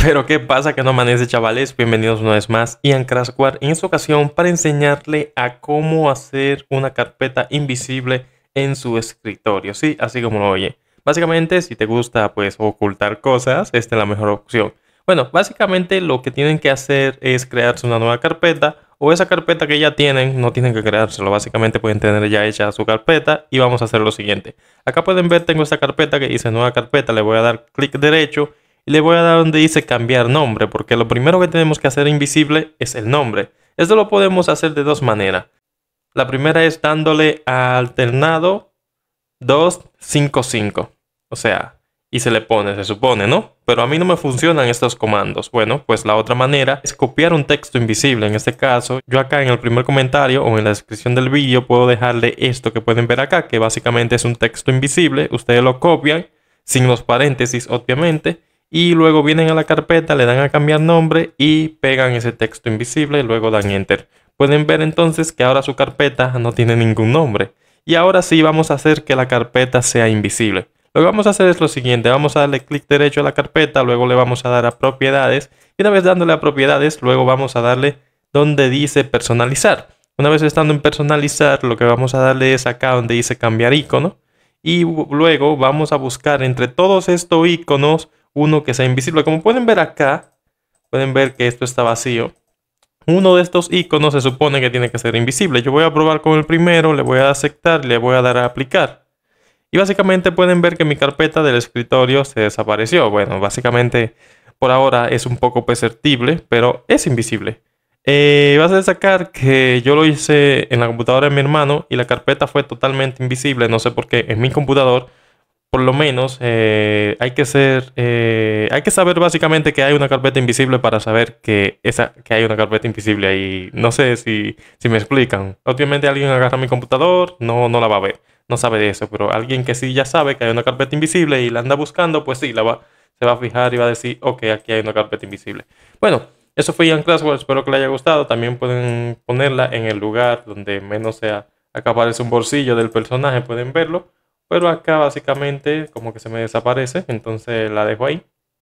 Pero qué pasa que no amanece chavales, bienvenidos una vez más y en en esta ocasión para enseñarle a cómo hacer una carpeta invisible en su escritorio, sí, así como lo oye. Básicamente si te gusta pues ocultar cosas, esta es la mejor opción. Bueno, básicamente lo que tienen que hacer es crearse una nueva carpeta o esa carpeta que ya tienen, no tienen que creárselo, básicamente pueden tener ya hecha su carpeta y vamos a hacer lo siguiente. Acá pueden ver, tengo esta carpeta que dice nueva carpeta, le voy a dar clic derecho y le voy a dar donde dice cambiar nombre, porque lo primero que tenemos que hacer invisible es el nombre. Esto lo podemos hacer de dos maneras. La primera es dándole a alternado 255. O sea, y se le pone, se supone, ¿no? Pero a mí no me funcionan estos comandos. Bueno, pues la otra manera es copiar un texto invisible. En este caso, yo acá en el primer comentario o en la descripción del vídeo puedo dejarle esto que pueden ver acá, que básicamente es un texto invisible. Ustedes lo copian, sin los paréntesis, obviamente, y luego vienen a la carpeta, le dan a cambiar nombre y pegan ese texto invisible y luego dan enter. Pueden ver entonces que ahora su carpeta no tiene ningún nombre. Y ahora sí vamos a hacer que la carpeta sea invisible. Lo que vamos a hacer es lo siguiente, vamos a darle clic derecho a la carpeta, luego le vamos a dar a propiedades y una vez dándole a propiedades, luego vamos a darle donde dice personalizar. Una vez estando en personalizar, lo que vamos a darle es acá donde dice cambiar icono y luego vamos a buscar entre todos estos iconos uno que sea invisible. Como pueden ver acá, pueden ver que esto está vacío. Uno de estos iconos se supone que tiene que ser invisible. Yo voy a probar con el primero, le voy a aceptar, le voy a dar a aplicar. Y básicamente pueden ver que mi carpeta del escritorio se desapareció. Bueno, básicamente por ahora es un poco perceptible, pero es invisible. Eh, vas a destacar que yo lo hice en la computadora de mi hermano y la carpeta fue totalmente invisible, no sé por qué, en mi computador por lo menos eh, hay que ser, eh, hay que saber básicamente que hay una carpeta invisible para saber que esa, que hay una carpeta invisible ahí. No sé si, si me explican. Obviamente alguien agarra mi computador, no, no la va a ver, no sabe de eso, pero alguien que sí ya sabe que hay una carpeta invisible y la anda buscando, pues sí, la va, se va a fijar y va a decir, ok, aquí hay una carpeta invisible. Bueno, eso fue Ian Craswell, espero que le haya gustado. También pueden ponerla en el lugar donde menos sea acá aparece un bolsillo del personaje, pueden verlo. Pero acá básicamente como que se me desaparece, entonces la dejo ahí.